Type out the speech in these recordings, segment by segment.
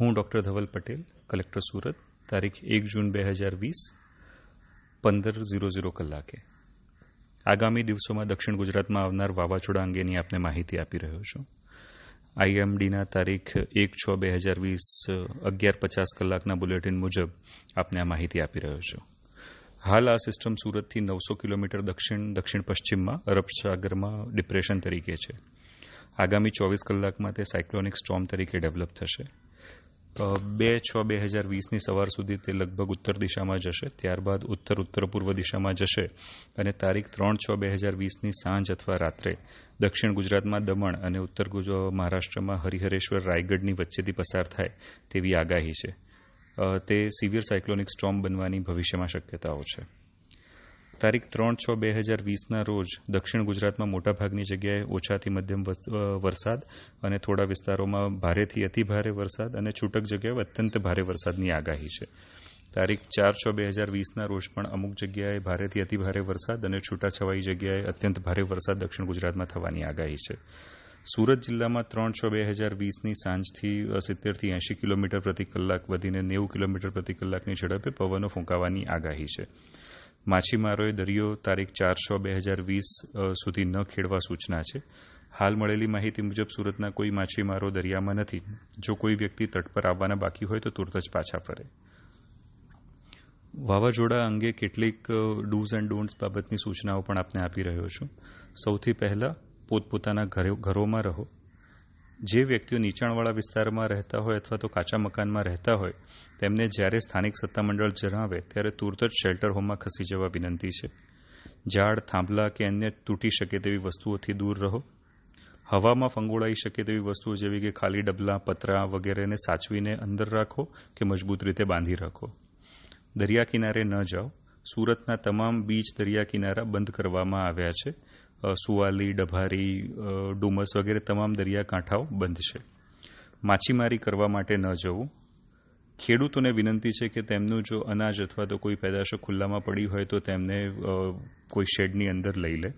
હું doctor Dhaval Patel collector Surat તારીખ એક જૂન બે હજાર વીસ પંદર ઝીરો ઝીરો કલાકે આગામી દિવસોમાં દક્ષિણ ગુજરાતમાં આવનાર વાવાઝોડા અંગેની આપને માહિતી આપી રહ્યો છું આઈએમડીના તારીખ એક છ બે હજાર વીસ અગિયાર પચાસ કલાકના બુલેટિન મુજબ આપને આ માહિતી આપી રહ્યો છું હાલ આ સિસ્ટમ સુરતથી નવસો કિલોમીટર દક્ષિણ દક્ષિણ પશ્ચિમમાં અરબસાગરમાં ડિપ્રેશન તરીકે છે આગામી ચોવીસ કલાકમાં તે સાયક્લોનિક સ્ટોર્મ તરીકે ડેવલપ થશે બે છ બે હજાર વીસની સવાર સુધી તે લગભગ ઉત્તર દિશામાં જશે ત્યારબાદ ઉત્તર ઉત્તર પૂર્વ દિશામાં જશે અને તારીખ ત્રણ છ બે હજાર વીસની સાંજ અથવા રાત્રે દક્ષિણ ગુજરાતમાં દમણ અને ઉત્તર મહારાષ્ટ્રમાં હરિહરેશ્વર રાયગઢની વચ્ચેથી પસાર થાય તેવી આગાહી છે તે સિવિયર સાયક્લોનિક સ્ટોમ બનવાની ભવિષ્યમાં શક્યતાઓ છે તારીખ ત્રણ છ બે હજાર વીસના રોજ દક્ષિણ ગુજરાતમાં મોટાભાગની જગ્યાએ ઓછાથી મધ્યમ વરસાદ અને થોડા વિસ્તારોમાં ભારેથી અતિભારે વરસાદ અને છૂટક જગ્યાએ અત્યંત ભારે વરસાદની આગાહી છે તારીખ ચાર છ બે હજાર વીસના રોજ પણ અમુક જગ્યાએ ભારેથી અતિભારે વરસાદ અને છૂટાછવાઈ જગ્યાએ અત્યંત ભારે વરસાદ દક્ષિણ ગુજરાતમાં થવાની આગાહી છે સુરત જિલ્લામાં ત્રણ છ બે હજાર વીસની સાંજથી સિત્તેરથી એંશી કિલોમીટર પ્રતિ કલાક વધીને નેવું કિલોમીટર પ્રતિ કલાકની ઝડપે પવનો ફૂંકાવાની આગાહી છે માછીમારોએ દરિયો તારીખ ચાર છ બે હજાર વીસ સુધી ન ખેડવા સૂચના છે હાલ મળેલી માહિતી મુજબ સુરતના કોઈ માછીમારો દરિયામાં નથી જો કોઈ વ્યક્તિ તટ પર આવવાના બાકી હોય તો તુરત જ પાછા ફરે વાવાઝોડા અંગે કેટલીક ડૂઝ એન્ડ ડોન્ટ્સ બાબતની સૂચનાઓ પણ આપને આપી રહ્યો છું સૌથી પહેલાં પોતપોતાના ઘરોમાં રહો જે વ્યક્તિઓ નીચાણવાળા વિસ્તારમાં રહેતા હોય અથવા તો કાચા મકાનમાં રહેતા હોય તેમને જ્યારે સ્થાનિક સત્તામંડળ જણાવે ત્યારે તુરત જ શેલ્ટર હોમમાં ખસી જવા વિનંતી છે ઝાડ થાંભલા કે અન્ય તૂટી શકે તેવી વસ્તુઓથી દૂર રહો હવામાં ફંગોળાઈ શકે તેવી વસ્તુઓ જેવી કે ખાલી ડબલા પતરા વગેરેને સાચવીને અંદર રાખો કે મજબૂત રીતે બાંધી રાખો દરિયા કિનારે ન જાઓ સુરતના તમામ બીચ દરિયા કિનારા બંધ કરવામાં આવ્યા છે સુવાલી ડભારી ડુમસ વગેરે તમામ દરિયાકાંઠાઓ બંધ છે માછીમારી કરવા માટે ન જવું ખેડૂતોને વિનંતી છે કે તેમનું જો અનાજ અથવા તો કોઈ પેદાશો ખુલ્લામાં પડી હોય તો તેમને કોઈ શેડની અંદર લઈ લે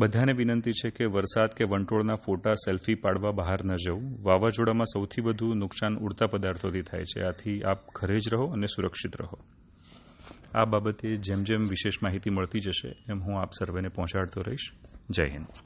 બધાને વિનંતી છે કે વરસાદ કે વંટોળના ફોટા સેલ્ફી પાડવા બહાર ન જવું વાવાઝોડામાં સૌથી વધુ નુકસાન ઉડતા પદાર્થોથી થાય છે આથી આપ ઘરે જ રહો અને સુરક્ષિત રહો આ બાબતે જેમ જેમ વિશેષ માહિતી મળતી જશે એમ હું આપ સર્વેને પહોંચાડતો રહીશ જય હિન્દ